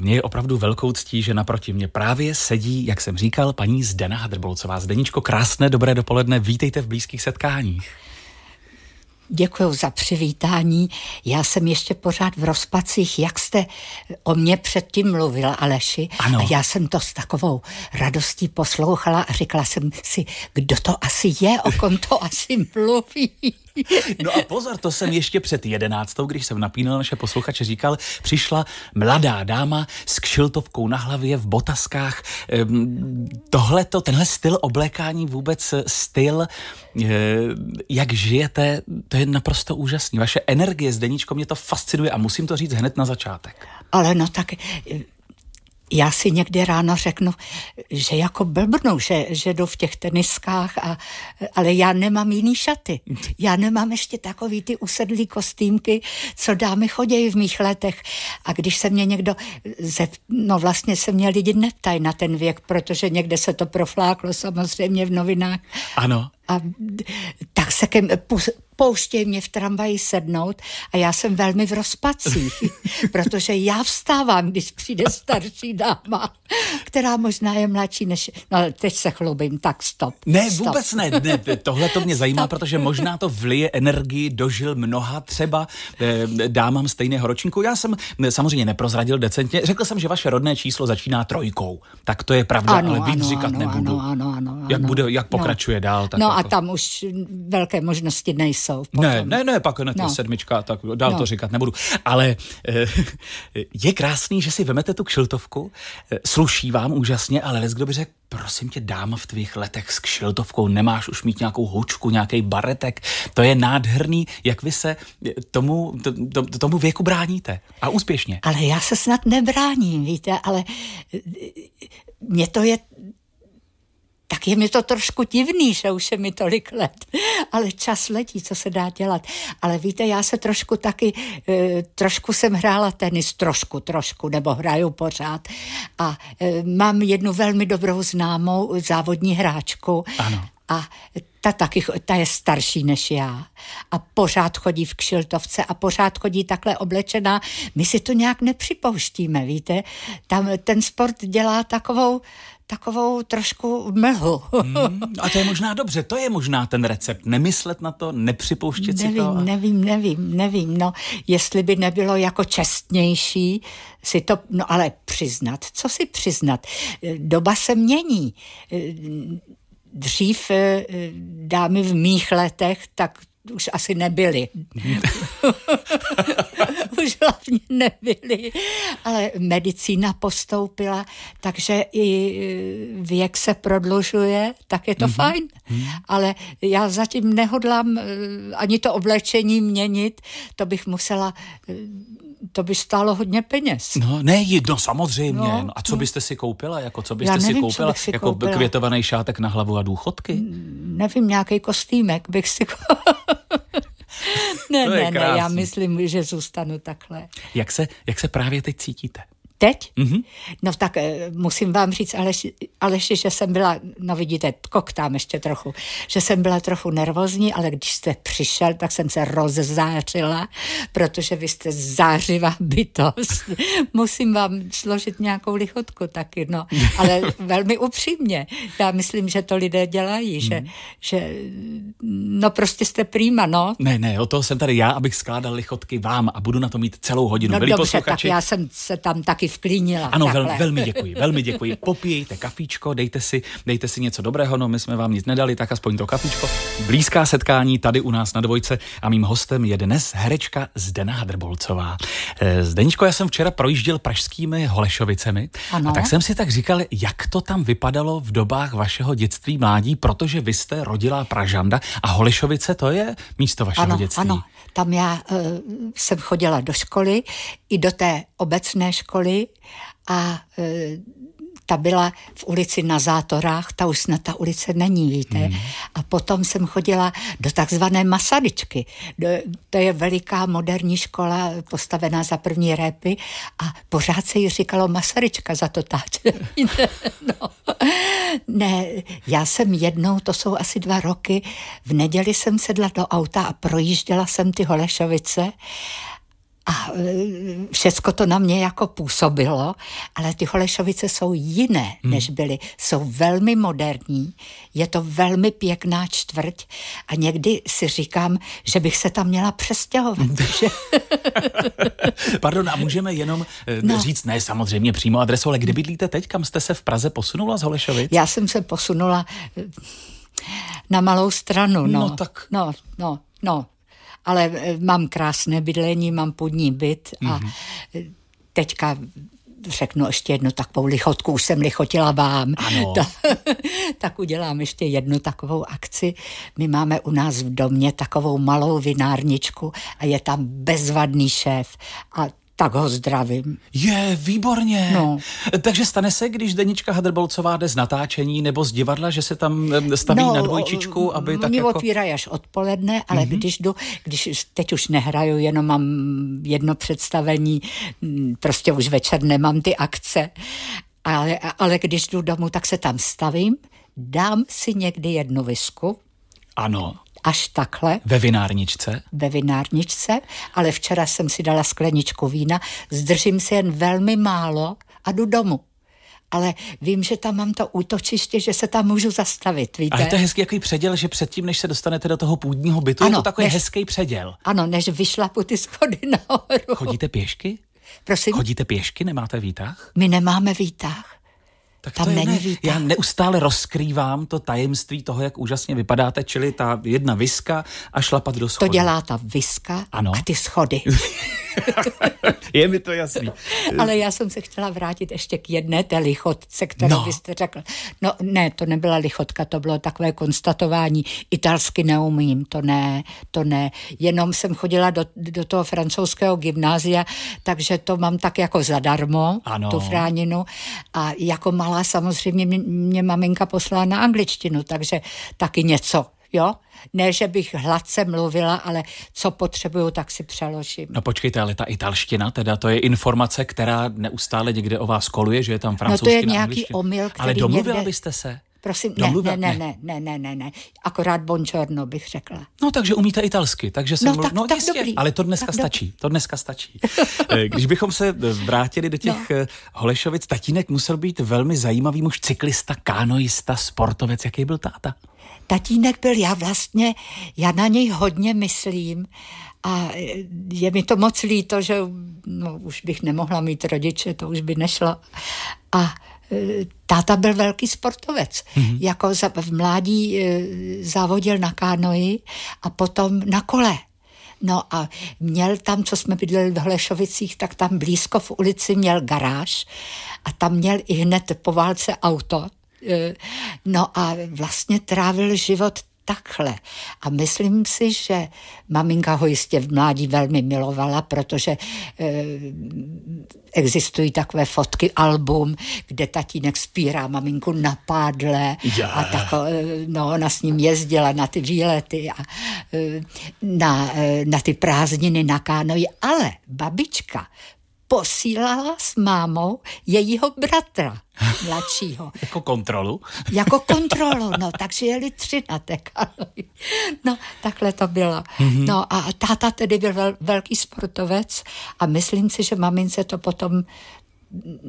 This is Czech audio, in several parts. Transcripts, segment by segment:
Mně je opravdu velkou ctí, že naproti mě právě sedí, jak jsem říkal, paní Zdena Hadrbolcová. Zdeničko, krásné dobré dopoledne, vítejte v blízkých setkáních. Děkuji za přivítání. Já jsem ještě pořád v rozpacích, jak jste o mě předtím mluvila, Aleši. Ano. A já jsem to s takovou radostí poslouchala a říkala jsem si, kdo to asi je, o kom to asi mluví. No a pozor, to jsem ještě před jedenáctou, když jsem napínal naše posluchače, říkal, přišla mladá dáma s kšiltovkou na hlavě v botaskách. Ehm, Tohle to, tenhle styl oblékání, vůbec eh, styl, eh, jak žijete, to je naprosto úžasný. Vaše energie, Zdeníčko, mě to fascinuje a musím to říct hned na začátek. Ale no tak eh, já si někdy ráno řeknu, že jako blbnu, že, že jdu v těch teniskách, a, ale já nemám jiný šaty. Já nemám ještě takový ty usedlý kostýmky, co dámy chodějí v mých letech. A když se mě někdo, ze, no vlastně se mě lidi neptají na ten věk, protože někde se to profláklo samozřejmě v novinách. Ano a tak se ke, pouštějí mě v tramvaji sednout a já jsem velmi v rozpacích, protože já vstávám, když přijde starší dáma, která možná je mladší než... No teď se chlubím, tak stop. Ne, stop. vůbec ne, ne tohle to mě zajímá, stop. protože možná to vlije energii dožil mnoha třeba eh, dámám stejného ročníku. Já jsem eh, samozřejmě neprozradil decentně, řekl jsem, že vaše rodné číslo začíná trojkou, tak to je pravda, ano, ale víc ano, říkat ano, nebudu. Ano, ano, ano, ano, jak, bude, jak no. pokračuje no, dál. Tak no a tam už velké možnosti nejsou. Potom. Ne, ne, ne, pak ne, no. sedmička, tak dál no. to říkat nebudu. Ale eh, je krásný, že si vemete tu kšiltovku, eh, sluší vám úžasně, ale les, kdo by řekl, prosím tě, dáma v tvých letech s kšiltovkou, nemáš už mít nějakou houčku, nějaký baretek, to je nádherný, jak vy se eh, tomu, to, to, tomu věku bráníte a úspěšně. Ale já se snad nebráním, víte, ale mě to je tak je mi to trošku divný, že už je mi tolik let, ale čas letí, co se dá dělat. Ale víte, já se trošku taky, e, trošku jsem hrála tenis, trošku, trošku, nebo hraju pořád. A e, mám jednu velmi dobrou známou závodní hráčku. Ano. A ta, taky, ta je starší než já a pořád chodí v kšiltovce a pořád chodí takhle oblečená. My si to nějak nepřipouštíme, víte? Tam ten sport dělá takovou, takovou trošku mlhu. Hmm, a to je možná dobře, to je možná ten recept. Nemyslet na to, nepřipouštět nevím, si to. A... Nevím, nevím, nevím. No, jestli by nebylo jako čestnější si to, no ale přiznat, co si přiznat? Doba se mění. Dřív eh, dámy v mých letech, tak už asi nebyly. už hlavně nebyli, ale medicína postoupila, takže i e, věk se prodlužuje, tak je to mm-hmm. fajn. Mm. Ale já zatím nehodlám e, ani to oblečení měnit, to bych musela, e, to by stálo hodně peněz. No ne, no samozřejmě. No, no, a co no. byste si koupila? Jako co byste já nevím, si koupila? Si jako koupila. květovaný šátek na hlavu a důchodky? Nevím, nějaký kostýmek bych si koupila ne, ne, ne, já myslím, že zůstanu takhle. Jak se, jak se právě teď cítíte? Teď? Mm-hmm. No tak eh, musím vám říct, Aleši, Aleši, že jsem byla, no vidíte, koktám ještě trochu, že jsem byla trochu nervózní, ale když jste přišel, tak jsem se rozzářila, protože vy jste zářivá bytost. musím vám složit nějakou lichotku taky, no, ale velmi upřímně. Já myslím, že to lidé dělají, mm-hmm. že, mhm. že no prostě jste prýma, no. Ne, ne, o toho jsem tady já, abych skládal lichotky vám a budu na to mít celou hodinu. No Byli dobře, posluchači... tak já jsem se tam taky vklínila. Ano, vel, velmi děkuji, velmi děkuji. Popijte kafičko, dejte si, dejte si něco dobrého, no my jsme vám nic nedali, tak aspoň to kafičko. Blízká setkání tady u nás na dvojce a mým hostem je dnes herečka Zdena Hadrbolcová. Eh, Zdeničko, já jsem včera projížděl pražskými Holešovicemi ano. a tak jsem si tak říkal, jak to tam vypadalo v dobách vašeho dětství, mládí, protože vy jste rodilá Pražanda a Holešovice to je místo vašeho ano, dětství. Ano, tam já e, jsem chodila do školy, i do té obecné školy a e, ta byla v ulici na Zátorách, ta už snad ta ulice není, víte. Hmm. A potom jsem chodila do takzvané Masaryčky. Do, to je veliká moderní škola postavená za první répy a pořád se jí říkalo Masaryčka za to táč. no. Ne, já jsem jednou, to jsou asi dva roky, v neděli jsem sedla do auta a projížděla jsem ty Holešovice a e, všecko to na mě jako působilo, ale ty Holešovice jsou jiné, hmm. než byly. Jsou velmi moderní, je to velmi pěkná čtvrť a někdy si říkám, že bych se tam měla přestěhovat. že... Pardon, a můžeme jenom e, no. říct, ne samozřejmě přímo adresu, ale kde bydlíte teď? Kam jste se v Praze posunula z Holešovic? Já jsem se posunula e, na malou stranu. No, no tak. No, no, no ale eh, mám krásné bydlení, mám pod ní byt a mm-hmm. teďka řeknu ještě jednu takovou lichotku, už jsem lichotila vám. Ano. To, tak udělám ještě jednu takovou akci. My máme u nás v domě takovou malou vinárničku a je tam bezvadný šéf. A tak ho zdravím. Je, výborně. No. Takže stane se, když Denička Hadrbolcová jde z natáčení nebo z divadla, že se tam staví no, na dvojčičku, aby tak jako... otvírají až odpoledne, ale mm-hmm. když jdu, když teď už nehraju, jenom mám jedno představení, mm, prostě už večer nemám ty akce, ale, ale když jdu domů, tak se tam stavím, dám si někdy jednu visku, ano. Až takhle. Ve vinárničce? Ve vinárničce, ale včera jsem si dala skleničku vína, zdržím se jen velmi málo a jdu domů ale vím, že tam mám to útočiště, že se tam můžu zastavit, víte? A je hezký jaký předěl, že předtím, než se dostanete do toho půdního bytu, ano, je to takový než, hezký předěl. Ano, než vyšlapu ty schody nahoru. Chodíte pěšky? Prosím? Chodíte pěšky, nemáte výtah? My nemáme výtah. Tak tam to není ne. Já neustále rozkrývám to tajemství toho, jak úžasně vypadáte, čili ta jedna viska a šlapat do schodů. To dělá ta viska ano. a ty schody. je mi to jasný. Ale já jsem se chtěla vrátit ještě k jedné té lichotce, kterou no. byste řekl. No ne, to nebyla lichotka, to bylo takové konstatování. Italsky neumím, to ne, to ne. Jenom jsem chodila do, do toho francouzského gymnázia, takže to mám tak jako zadarmo, ano. tu fráninu. A jako malá samozřejmě mě, mě maminka poslala na angličtinu, takže taky něco Jo? Ne, že bych hladce mluvila, ale co potřebuju, tak si přeložím. No počkejte, ale ta italština, teda to je informace, která neustále někde o vás koluje, že je tam francouzština, No to je nějaký angličtina. omyl, který Ale domluvila někde... byste se? Prosím, ne, ne, ne, ne, ne, ne, ne, ne, akorát bončorno bych řekla. No takže umíte italsky, takže se no, mluv... tak, no tak jistě, dobrý. ale to dneska tak stačí, dobrý. to dneska stačí. Eh, když bychom se vrátili do těch no. Eh, Holešovic, tatínek musel být velmi zajímavý muž, cyklista, kanoista, sportovec, jaký byl táta? tatínek byl já vlastně, já na něj hodně myslím a je mi to moc líto, že no, už bych nemohla mít rodiče, to už by nešlo. A e, táta byl velký sportovec. Mm-hmm. Jako za, v mládí e, závodil na kánoji a potom na kole. No a měl tam, co jsme bydleli v Hlešovicích, tak tam blízko v ulici měl garáž a tam měl i hned po válce auto Eh, no a vlastně trávil život takhle. A myslím si, že maminka ho jistě v mládí velmi milovala, protože eh, existují takové fotky, album, kde tatínek spírá maminku na pádle yeah. a tak, eh, no, ona s ním jezdila na ty výlety a na, na ty prázdniny na Kánovi. ale babička posílala s mámou jejího bratra mladšího. jako kontrolu? jako kontrolu, no, takže jeli tři na té No, takhle to bylo. Mm-hmm. No a táta tedy byl vel, velký sportovec a myslím si, že mamince to potom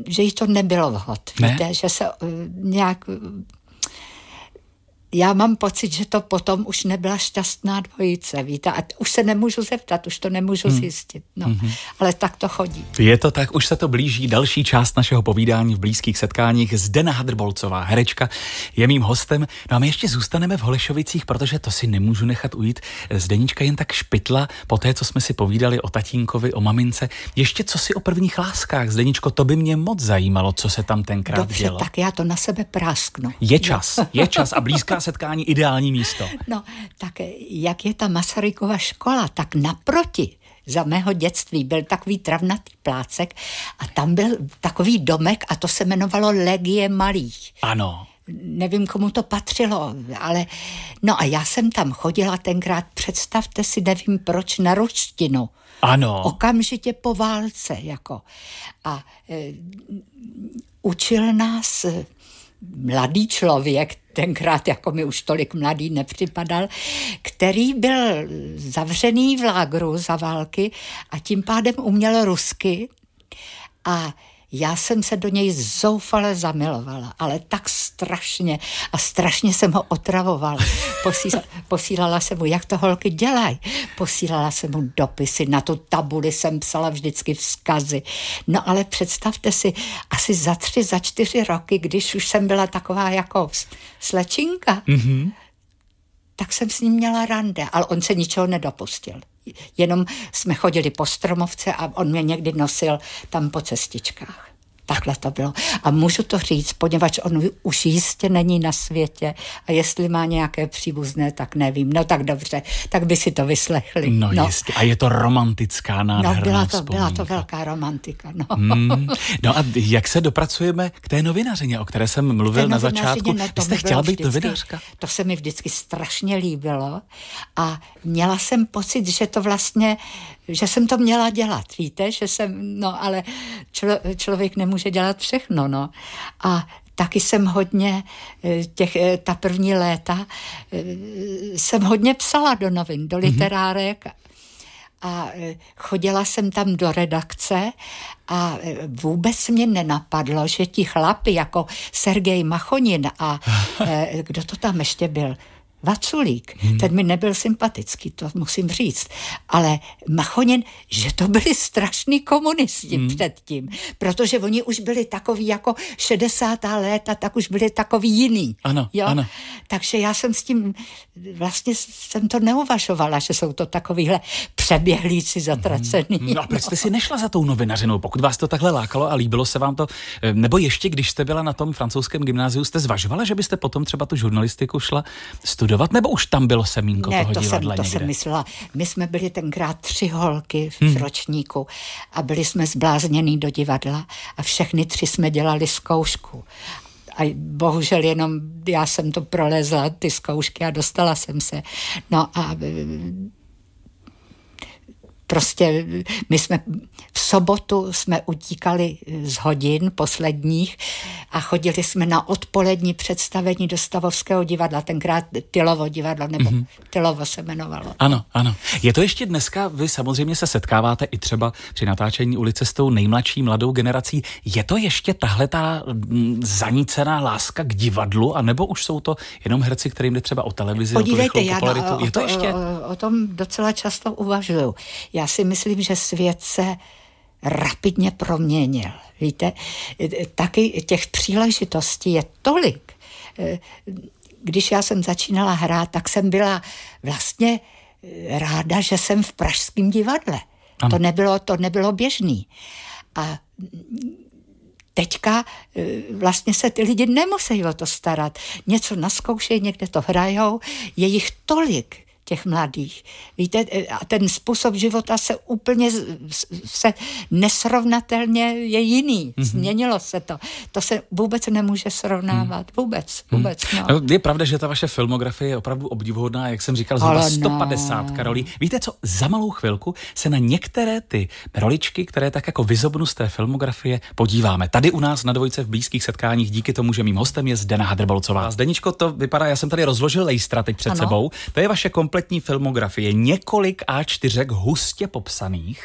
že jí to nebylo vhod, ne? víte, že se eh, nějak já mám pocit, že to potom už nebyla šťastná dvojice, víte, a už se nemůžu zeptat, už to nemůžu hmm. zjistit, no, hmm. ale tak to chodí. Je to tak, už se to blíží další část našeho povídání v blízkých setkáních. Zdena Hadrbolcová, herečka, je mým hostem. No a my ještě zůstaneme v Holešovicích, protože to si nemůžu nechat ujít. Zdenička jen tak špitla po té, co jsme si povídali o tatínkovi, o mamince. Ještě co si o prvních láskách, Zdeničko, to by mě moc zajímalo, co se tam tenkrát Dobře, dělo. tak já to na sebe prásknu. Je čas, je čas a blízká setkání ideální místo. No, tak jak je ta Masarykova škola, tak naproti za mého dětství byl takový travnatý plácek a tam byl takový domek a to se jmenovalo Legie malých. Ano nevím, komu to patřilo, ale no a já jsem tam chodila tenkrát, představte si, nevím proč, na ruštinu. Ano. Okamžitě po válce, jako. A e, učil nás mladý člověk, tenkrát jako mi už tolik mladý nepřipadal, který byl zavřený v lágru za války a tím pádem uměl rusky a já jsem se do něj zoufale zamilovala, ale tak strašně a strašně jsem ho otravovala. Posíla, posílala jsem mu, jak to holky dělají. Posílala jsem mu dopisy, na tu tabuli jsem psala vždycky vzkazy. No ale představte si, asi za tři, za čtyři roky, když už jsem byla taková jako slečinka, mm-hmm. tak jsem s ním měla rande, ale on se ničeho nedopustil jenom jsme chodili po Stromovce a on mě někdy nosil tam po cestičkách. Takhle to bylo. A můžu to říct, poněvadž on už jistě není na světě a jestli má nějaké příbuzné, tak nevím. No tak dobře, tak by si to vyslechli. No, no. jistě. A je to romantická no, nádherná No byla to, vzpomínka. byla to velká romantika, no. Mm. No a jak se dopracujeme k té novinařině, o které jsem mluvil na začátku? Ne, no, to jste chtěla být novinářka? To se mi vždycky strašně líbilo a měla jsem pocit, že to vlastně že jsem to měla dělat, víte, že jsem, no ale člo, člověk nemůže dělat všechno, no. A taky jsem hodně, eh, těch, eh, ta první léta, eh, jsem hodně psala do novin, do mhm. literárek a chodila jsem tam do redakce a vůbec mě nenapadlo, že ti chlapi jako Sergej Machonin a kdo to tam ještě byl, Vaculík, hmm. ten mi nebyl sympatický, to musím říct, ale Machonin, že to byli strašní komunisti hmm. předtím, protože oni už byli takový jako 60. léta, tak už byli takový jiný. Ano, jo? ano. Takže já jsem s tím, vlastně jsem to neuvažovala, že jsou to takovýhle přeběhlíci hmm. zatracený. Hmm. No a proč jste si nešla za tou novinařinou, pokud vás to takhle lákalo a líbilo se vám to, eh, nebo ještě když jste byla na tom francouzském gymnáziu, jste zvažovala, že byste potom třeba tu žurnalistiku šla studovat? budovat, nebo už tam bylo semínko ne, toho to divadla jsem, to někde? jsem myslela. My jsme byli tenkrát tři holky v hmm. ročníku a byli jsme zblázněný do divadla a všechny tři jsme dělali zkoušku a bohužel jenom já jsem to prolezla, ty zkoušky a dostala jsem se. No a Prostě my jsme v sobotu jsme utíkali z hodin posledních a chodili jsme na odpolední představení do Stavovského divadla, tenkrát Tylovo divadlo, nebo mm-hmm. Tylovo se jmenovalo. Ano, ano. Je to ještě dneska, vy samozřejmě se setkáváte i třeba při natáčení ulice s tou nejmladší mladou generací. Je to ještě tahle ta mm, zanícená láska k divadlu, anebo už jsou to jenom herci, kterým jde třeba o televizi? Podívejte, o tu já to je to ještě? O, o tom docela často uvažuju. Já já si myslím, že svět se rapidně proměnil. Víte, taky těch příležitostí je tolik. Eh, když já jsem začínala hrát, tak jsem byla vlastně eh, ráda, že jsem v Pražském divadle. Ano. To nebylo, to nebylo běžný. A teďka eh, vlastně se ty lidi nemusí o to starat. Něco naskoušejí, někde to hrajou, je jich tolik těch mladých. Víte, e, a ten způsob života se úplně se nesrovnatelně je jiný. Mm-hmm. Změnilo se to. To se vůbec nemůže srovnávat. Mm. Vůbec, mhm. vůbec. Mm. No. Je pravda, že ta vaše filmografie je opravdu obdivuhodná, jak jsem říkal, zhruba no. 150 rolí. Víte co, za malou chvilku se na některé ty roličky, které tak jako vyzobnu z té filmografie, podíváme. Tady u nás na dvojce v blízkých setkáních díky tomu, že mým hostem je Zdena Hadrbolcová. Zdeničko, to vypadá, já jsem tady rozložil lejstra teď před ano. sebou. To je vaše kompletní kompletní filmografie, několik A4 hustě popsaných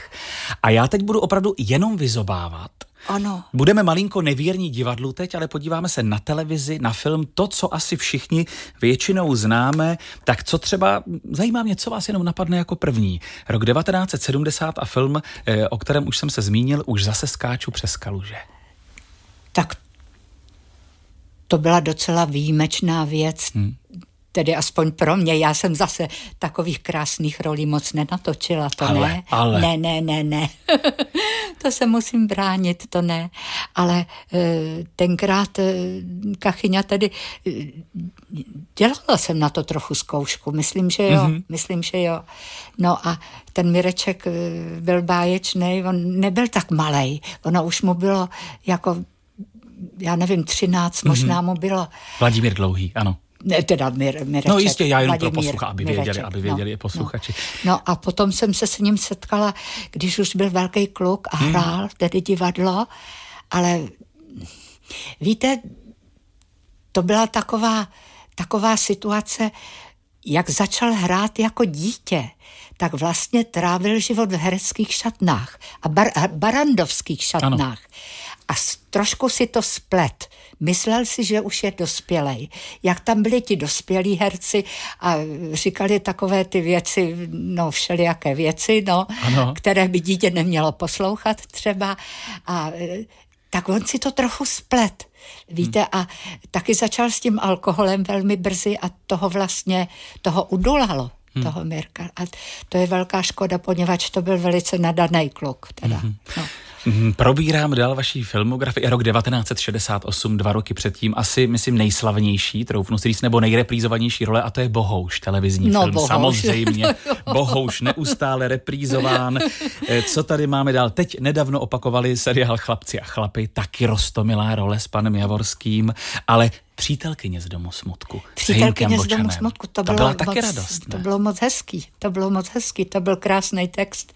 a já teď budu opravdu jenom vyzobávat. Ano. Budeme malinko nevěrní divadlu teď, ale podíváme se na televizi, na film, to, co asi všichni většinou známe, tak co třeba, zajímá mě, co vás jenom napadne jako první. Rok 1970 a film, eh, o kterém už jsem se zmínil, už zase skáču přes kaluže. Tak to byla docela výjimečná věc. Hmm. Tedy aspoň pro mě. Já jsem zase takových krásných rolí moc nenatočila, to ale, ne. Ale. Ne, ne, ne, ne. to se musím bránit, to ne. Ale eh, tenkrát eh, Kachyňa tedy, eh, dělala jsem na to trochu zkoušku, myslím, že jo, mm-hmm. myslím, že jo. No a ten Mireček byl báječný, on nebyl tak malý, ono už mu bylo jako já nevím, třináct mm-hmm. možná mu bylo. Vladimír Dlouhý, ano ne, teda Mir, Mireček, No jistě, já jenom pro posluchače, aby Mireček, věděli, aby věděli no, posluchači. No. no a potom jsem se s ním setkala, když už byl velký kluk a hmm. hrál hmm. tedy divadlo, ale víte, to byla taková, taková situace, jak začal hrát jako dítě, tak vlastně trávil život v hereckých šatnách a bar, barandovských šatnách. Ano. A trošku si to splet Myslel si, že už je dospělej. Jak tam byli ti dospělí herci a říkali takové ty věci, no všelijaké věci, no, ano. které by dítě nemělo poslouchat třeba. A e, tak on si to trochu splet. Víte, hmm. a taky začal s tím alkoholem velmi brzy a toho vlastně, toho udulalo, hmm. toho Mirka. A to je velká škoda, poněvadž to byl velice nadaný kluk. Teda. Hmm. No. Mhm, probírám dál vaší filmografii. Rok 1968, dva roky předtím, asi, myslím, nejslavnější, troufnu si říct, nebo nejreprízovanější role, a to je Bohouš, televizní no, film. Bohouš. Samozřejmě, Bohouš neustále reprízován. Eh, co tady máme dál? Teď nedávno opakovali seriál Chlapci a chlapy, taky rostomilá role s panem Javorským, ale Přítelkyně z domu smutku. Přítelkyně z domu smutku, to, to bylo byla taky moc, radost. Ne? To bylo moc hezký, to bylo moc hezký, to byl krásný text.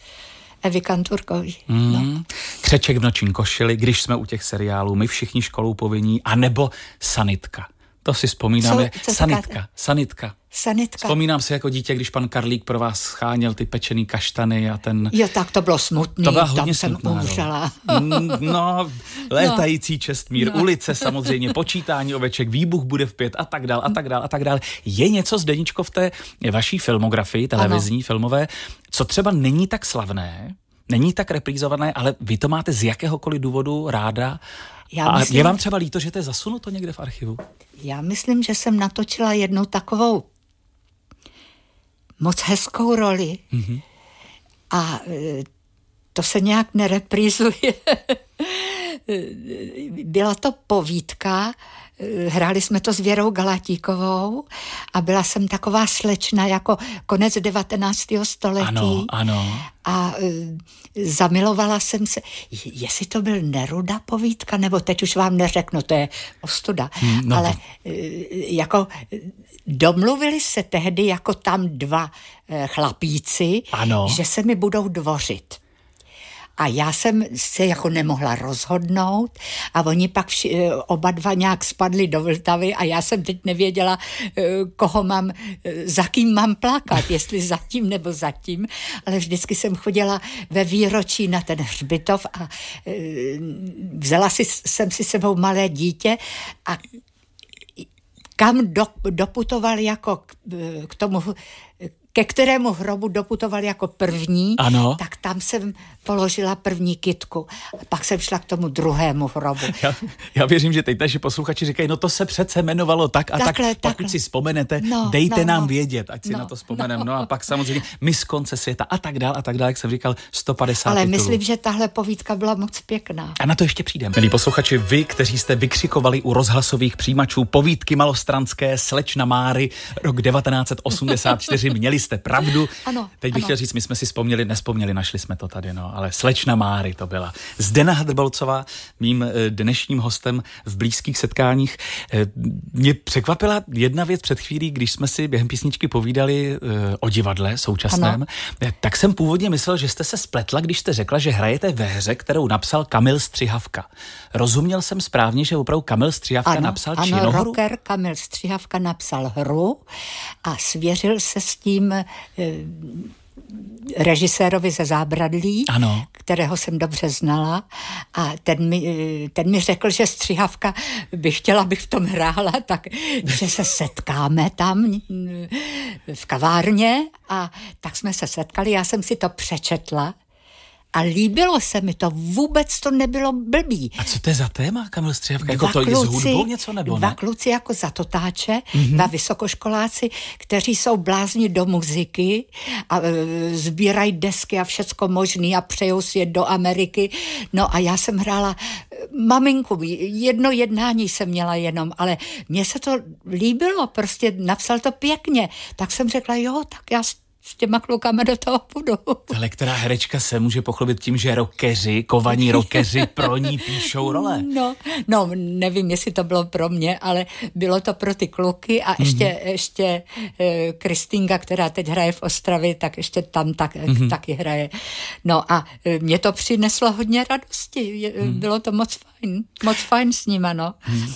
Evy Kanturkový. Mm. Mm-hmm. No. Křeček v noční košili, když jsme u těch seriálů, my všichni školou povinní, anebo sanitka. To si vzpomínám, co, je co sanitka, říkáte? sanitka. Sanitka. Vzpomínám si jako dítě, když pan Karlík pro vás scháněl ty pečený kaštany a ten... Jo, tak to bylo smutný, to byla hodně tam smutná, jsem no. umřela. Mm, no, no létající no. Čestmír, no. ulice samozřejmě, počítání oveček, výbuch bude v pět a tak dál, a tak dál, a tak dál. Je něco z Deničko v té vaší filmografii, televizní, ano. filmové, co třeba není tak slavné, není tak reprízované, ale vy to máte z jakéhokoliv důvodu ráda. Já myslím, a je vám třeba líto, že to je zasunuto někde v archivu? Já myslím, že jsem natočila jednu takovou moc hezkou roli mm-hmm. a e, to se nějak nereprízuje. Byla to povídka Eh, hráli jsme to s Věrou Galatíkovou a byla jsem taková slečna jako konec 19. století. Ano, ano. A e, zamilovala jsem se, jestli to byl Neruda povídka, nebo teď už vám neřeknu, to je ostuda, hmm, no. ale e, jako domluvili se tehdy jako tam dva e, chlapíci, ano. že se mi budou dvořit. A já jsem se jako nemohla rozhodnout a oni pak vši, eh, oba dva nějak spadli do Vltavy a já jsem teď nevěděla, eh, koho mám, eh, za kým mám plakat, jestli za tím nebo za tím, ale vždycky jsem chodila ve výročí na ten hřbitov a vzala si, jsem si sebou malé dítě a kam do, doputoval jako k, k tomu ke kterému hrobu doputoval jako první, ano. tak tam jsem položila první kitku. A pak jsem šla k tomu druhému hrobu. Já, já věřím, že teď naši posluchači říkají, no to se přece jmenovalo tak a takhle, tak. Takhle. Pokud si vzpomenete, no, dejte no, nám no. vědět, ať si no, na to no. vzpomeneme. No. no a pak samozřejmě my z konce světa a tak dál a tak dál, jak jsem říkal, 150 Ale titulů. myslím, že tahle povídka byla moc pěkná. A na to ještě přijdeme. Milí posluchači, vy, kteří jste vykřikovali u rozhlasových přijímačů povídky malostranské Slečna Máry rok 1984, měli jste pravdu. Ano, Teď bych ano. chtěl říct, my jsme si vzpomněli, nespomněli, našli jsme to tady, no, ale slečna Máry to byla. Zdena Hadrbalcová, mým eh, dnešním hostem v blízkých setkáních. Eh, mě překvapila jedna věc před chvílí, když jsme si během písničky povídali eh, o divadle současném, ano. tak jsem původně myslel, že jste se spletla, když jste řekla, že hrajete ve hře, kterou napsal Kamil Střihavka. Rozuměl jsem správně, že opravdu Kamil Střihavka ano, napsal ano, činohru? Ano, rocker Kamil Střihavka napsal hru a svěřil se s tím Eh, režisérovi ze Zábradlí, ano. kterého jsem dobře znala a ten mi, eh, ten mi řekl, že střihavka by chtěla, bych v tom hrála, tak že se setkáme tam v kavárně a tak jsme se setkali, já jsem si to přečetla a líbilo se mi to, vůbec to nebylo blbý. A co to je za téma, Kamil Střihavka? Jako to kluci, z hudbou něco nebo ne? Dva kluci jako zatotáče, mm-hmm. dva vysokoškoláci, kteří jsou blázni do muziky a e, sbírají desky a všecko možný a přejou si je do Ameriky. No a já jsem hrála e, maminku, jedno jednání jsem měla jenom, ale mně se to líbilo, prostě napsal to pěkně. Tak jsem řekla, jo, tak já s těma klukama do toho půjdu. Ale která herečka se může pochlubit tím, že rokeři, kovaní rokeři pro ní píšou role? No, no, nevím, jestli to bylo pro mě, ale bylo to pro ty kluky a mhm. ještě, mm-hmm. ještě eh, Kristinga, která teď hraje v Ostravě, tak ještě tam tak, mm-hmm. taky hraje. No a eh, mě to přineslo hodně radosti, je, mm. bylo to moc fajn, moc fajn s nima, no. Mm.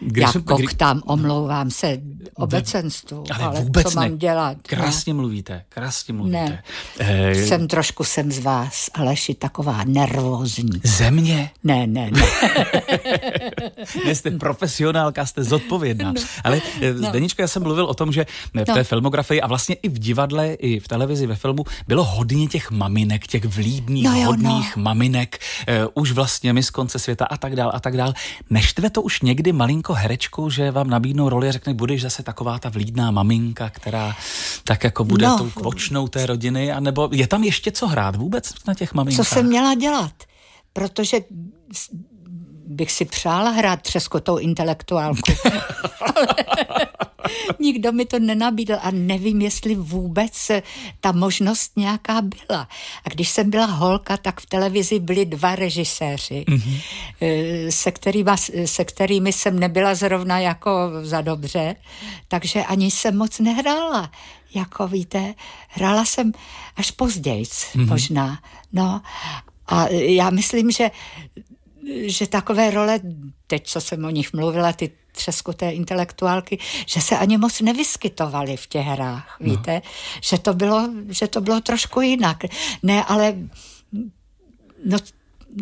Když Já jsem, koktám, omlouvám se obecenstvu, ale, ale vůbec co mám ne. dělat? Krásně ne. mluvíte, krásně mluvíte. Ne. Eh... Jsem trošku sem z vás, Aleši, taková nervózní. Ze Ne, ne, ne. ne jste profesionálka, jste zodpovědná. No. Ale eh, no. Zdeníčka, já jsem mluvil o tom, že v té no. filmografii a vlastně i v divadle, i v televizi, ve filmu bylo hodně těch maminek, těch vlídných, no jo, no. hodných no. maminek, eh, už vlastně mi z konce světa a tak dál a tak dál. Neštve to už někdy malinko malinko herečku že vám nabídnou roli a řekne, budeš zase taková ta vlídná maminka, která tak jako bude no. tou kvočnou té rodiny, anebo je tam ještě co hrát vůbec na těch maminkách? Co jsem měla dělat? Protože bych si přála hrát třeskotou intelektuálku. Nikdo mi to nenabídl a nevím, jestli vůbec ta možnost nějaká byla. A když jsem byla holka, tak v televizi byli dva režiséři, mm-hmm. se, kterýma, se kterými jsem nebyla zrovna jako za dobře, takže ani jsem moc nehrála jako víte, hrála jsem až později mm-hmm. možná, no a já myslím, že že takové role, teď co jsem o nich mluvila, ty třesku intelektuálky, že se ani moc nevyskytovali v těch hrách, no. víte? No. Že, to bylo, že to bylo trošku jinak. Ne, ale no,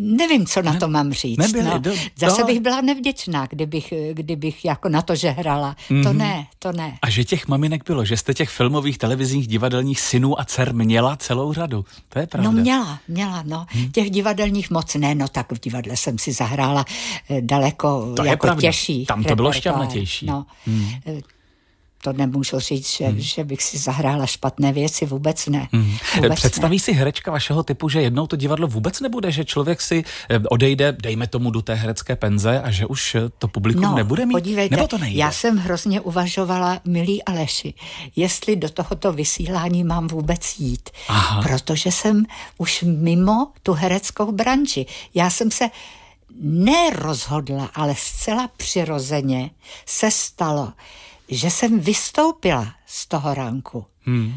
nevím, co na to mám říct. Nebyli, no. do, do. Zase bych byla nevděčná, kdybych, kdybych jako na to, žehrala. Mm-hmm. To mhm. ne, to ne. A že těch maminek bylo, že jste těch filmových, televizních, divadelních synů a dcer měla celou řadu. To je pravda. No měla, měla, no. Hmm. Těch divadelních moc ne, no tak v divadle jsem si zahrála eh, daleko to jako je těžší. Tam to bylo šťavnatější. No. Hmm to nemůžu říct, že, hmm. že bych si zahrála špatné věci, vůbec ne. Hmm. Vůbec Představí ne. si herečka vašeho typu, že jednou to divadlo vůbec nebude, že člověk si eh, odejde, dejme tomu, do té herecké penze a že už eh, to publikum no, nebude mít? Podívejte, nebo to nejde? já jsem hrozně uvažovala, milí Aleši, jestli do tohoto vysílání mám vůbec jít, Aha. protože jsem už mimo tu hereckou branži. Já jsem se nerozhodla, ale zcela přirozeně se stalo, že jsem vystoupila z toho ranku. Hmm.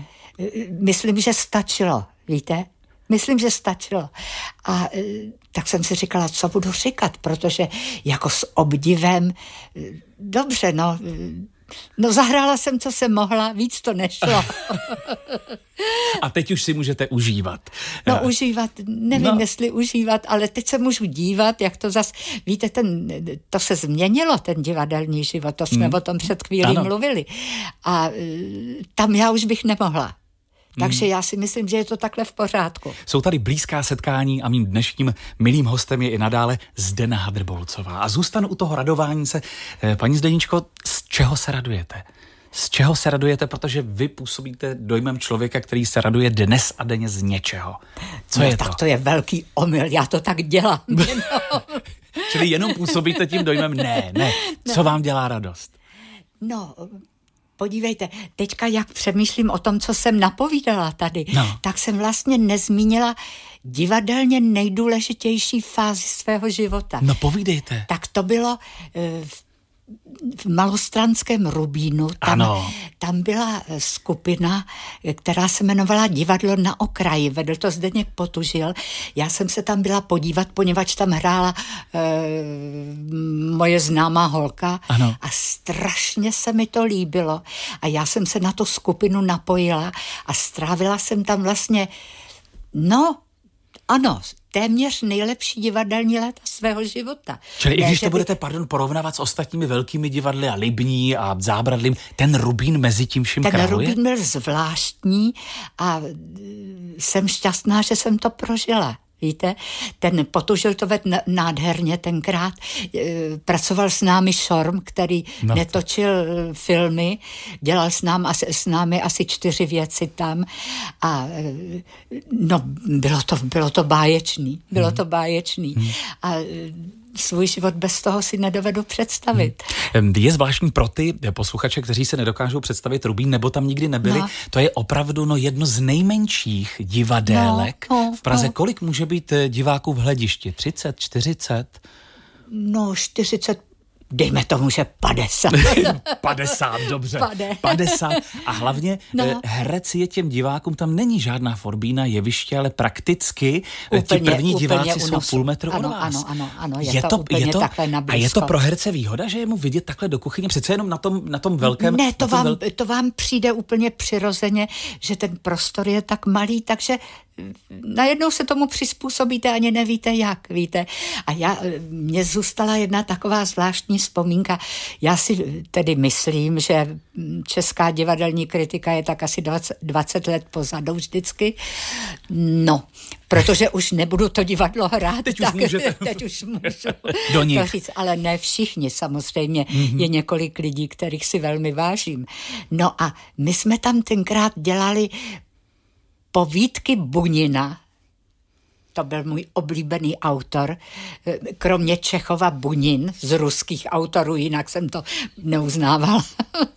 Myslím, že stačilo, víte? Myslím, že stačilo. A e, tak jsem si říkala, co budu říkat, protože jako s obdivem, e, dobře, no, e, No zahrála jsem, co jsem mohla, víc to nešlo. A teď už si můžete užívat. No uh, užívat, nevím, no. jestli užívat, ale teď se můžu dívat, jak to zas, víte, ten, to se změnilo, ten divadelní život, to jsme mm. o tom před chvílí ano. mluvili. A eh, tam já už bych nemohla. Takže hmm. já si myslím, že je to takhle v pořádku. Jsou tady blízká setkání a mým dnešním milým hostem je i nadále Zdena Hadrbolcová. A zůstanu u toho radování se. Eh, paní Zdeničko, čeho se radujete. Z čeho se radujete, protože vy působíte dojmem člověka, který se raduje dnes a denně z něčeho. Co no, je tak to? to je velký omyl, já to tak dělám. Jenom. Čili jenom působíte tím dojmem, ne, ne. Co vám dělá radost? No, Podívejte, teďka jak přemýšlím o tom, co jsem napovídala tady, no. tak jsem vlastně nezmínila divadelně nejdůležitější fázi svého života. No povídejte. Tak to bylo v eh, v malostranském Rubínu, tam, ano. tam byla eh, skupina, eh, která se jmenovala Divadlo na okraji, vedl to Zdeněk Potužil. Já jsem se tam byla podívat, poněvadž tam hrála e, moje známá holka ano. a strašně se mi to líbilo. A já jsem se na tu skupinu napojila a strávila jsem tam vlastně, no, ano, téměř nejlepší divadelní léta svého života. Čili ne, i když to by... budete, pardon, porovnávat s ostatními velkými divadly a Libní a Zábradlím, ten Rubín mezi tím vším Ten králuje? Rubín byl zvláštní a jsem šťastná, že jsem to prožila. Víte, ten potužil to ved nádherně tenkrát. E, pracoval s námi Šorm, který no. netočil e, filmy, dělal s, nám, s námi asi čtyři věci tam a e, no, bylo to, bylo to báječný. Bylo hmm. to báječný. hmm. A svůj život bez toho si nedovedu představit. Hmm. Je zvláštní pro ty posluchače, kteří se nedokážou představit Rubín nebo tam nikdy nebyli. No. To je opravdu no, jedno z nejmenších divadélek no, no, v Praze. No. Kolik může být eh, diváků v hledišti? 30, 40? No, 40 dejme tomu, že 50. 50, dobře. Pade. 50. A hlavně no. Eh, herec je těm divákům, tam není žádná forbína jeviště, ale prakticky eh, úplně, ti první diváci jsou půl metru ano, od vás. Ano, ano, ano, je, je to, to je to, A je to pro herce výhoda, že je mu vidět takhle do kuchyně, přece jenom na tom, na tom velkém... Ne, to, tom vám, vel... to vám přijde úplně přirozeně, že ten prostor je tak malý, takže najednou se tomu přizpůsobíte, ani nevíte jak, víte. A já, mě zůstala jedna taková zvláštní vzpomínka. Já si tedy myslím, že česká divadelní kritika je tak asi 20, 20 let pozadu vždycky. No, protože už nebudu to divadlo hrát. Teď tak, už můžete. Teď už můžu Do nich. to říct, ale ne všichni samozřejmě. Mm-hmm. Je několik lidí, kterých si velmi vážím. No a my jsme tam tenkrát dělali povídky Bunina. To byl můj oblíbený autor, eh, kromě Čechova Bunin, z ruských autorů, jinak jsem to neuznával.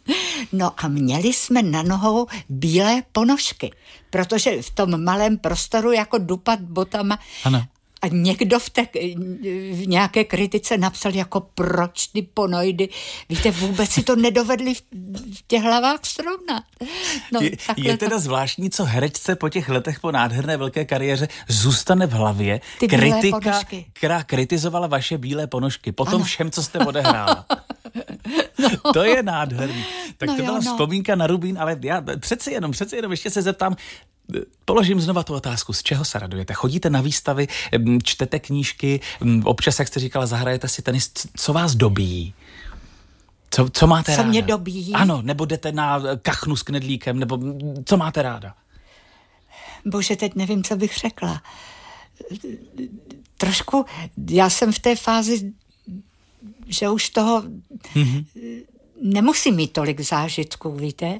No a měli jsme na nohou bílé ponožky, protože v tom malém prostoru jako dupat botama. Ano. A někdo v, té, v nějaké kritice napsal jako proč ty ponojdy, víte, vůbec si to nedovedli v, těch hlavách srovnat. No, je, je teda to... zvláštní, co herečce po těch letech po nádherné velké kariéře zůstane v hlavě ty kritika, která kritizovala vaše bílé ponožky po tom ano. všem, co jste odehrála. No. To je nádherný. Tak no to byla no. vzpomínka na Rubín, ale já přece jenom, přece jenom ještě se zeptám, Položím znova tu otázku, z čeho se radujete? Chodíte na výstavy, čtete knížky, občas, jak jste říkala, zahrajete si tenis. Co vás dobí? Co, co máte co ráda? Co mě dobí? Ano, nebo jdete na kachnu s knedlíkem, nebo co máte ráda? Bože, teď nevím, co bych řekla. Trošku, já jsem v té fázi že už toho mm-hmm. nemusím mít tolik zážitků, víte?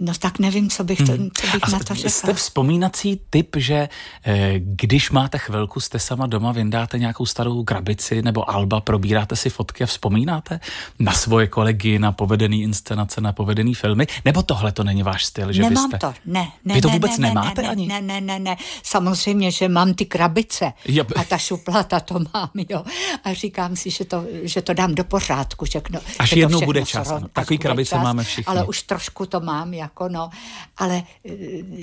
No tak nevím, co bych, to, mhm. co bych A na to řekla. Jste vzpomínací typ, že e, když máte chvilku, jste sama doma, vyndáte nějakou starou krabici nebo alba, probíráte si fotky a vzpomínáte na svoje kolegy, na povedený inscenace, na povedený filmy? Nebo tohle to není váš styl, že Nemám byste... to, ne. ne Vy to vůbec ne, ne, nemáte ne, ani? Ne, ne, ne, ne. Samozřejmě, že mám ty krabice Jab. a ta šuplata to mám, jo. A říkám si, že to, že to dám do pořádku. Že, kno, Až že jednou bude čas. takový krabice čas, máme všichni. Ale už trošku to mám, jak jako no, ale e,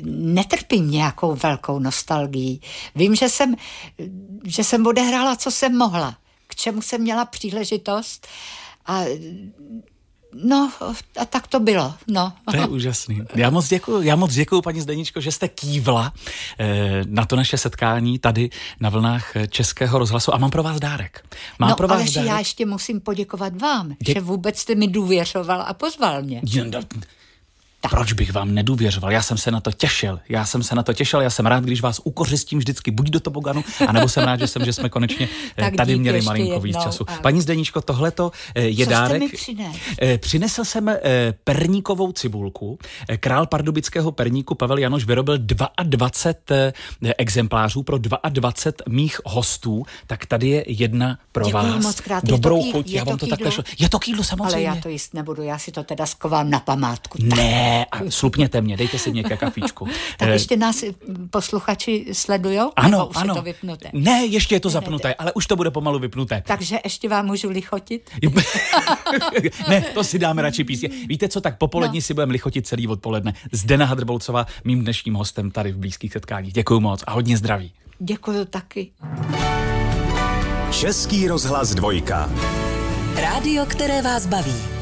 netrpím nějakou velkou nostalgií. Vím, že jsem, že jsem odehrála, co jsem mohla, k čemu jsem měla příležitost a No a tak to bylo, no. To je úžasný. Já moc děkuji, já moc děkuji paní Zdeničko, že jste kývla eh, na to naše setkání tady na vlnách Českého rozhlasu a mám pro vás dárek. Mám no, pro vás ale dárek. já ještě musím poděkovat vám, Dě... že vůbec jste mi důvěřoval a pozval mě. J- tak. Proč bych vám nedůvěřoval? Já jsem se na to těšil. Já jsem se na to těšil. Já jsem rád, když vás ukořistím vždycky buď do toboganu, anebo jsem rád, že jsem, že jsme konečně eh, tady měli malinko jednou. víc času. A... Paní Zdeníčko, tohleto eh, je Co dárek. mi přinesl? Eh, přinesl jsem perníkovou cibulku. Král pardubického perníku Pavel Janoš vyrobil 22 exemplářů pro 22 mých hostů. Tak tady je jedna pro Děkuji vás. Moc krát. Dobrou chuť. Já vám to takhle Je to kýdlo samozřejmě. Ale já to jíst nebudu. Já si to teda skovám na památku. Ne a slupněte mě, dejte si nějaké kafíčku. tak eh, ještě nás posluchači sledují? Ano, už ano. Je to vypnuté? Ne, ještě je to zapnuté, ale už to bude pomalu vypnuté. Takže ještě vám můžu lichotit? ne, to si dáme radši písně. Víte co, tak popolední no. si budeme lichotit celý odpoledne. Zdena Hadrbolcová, mým dnešním hostem tady v Blízkých setkáních. Děkuji moc a hodně zdraví. Děkuji taky. Český rozhlas dvojka. Rádio, které vás baví.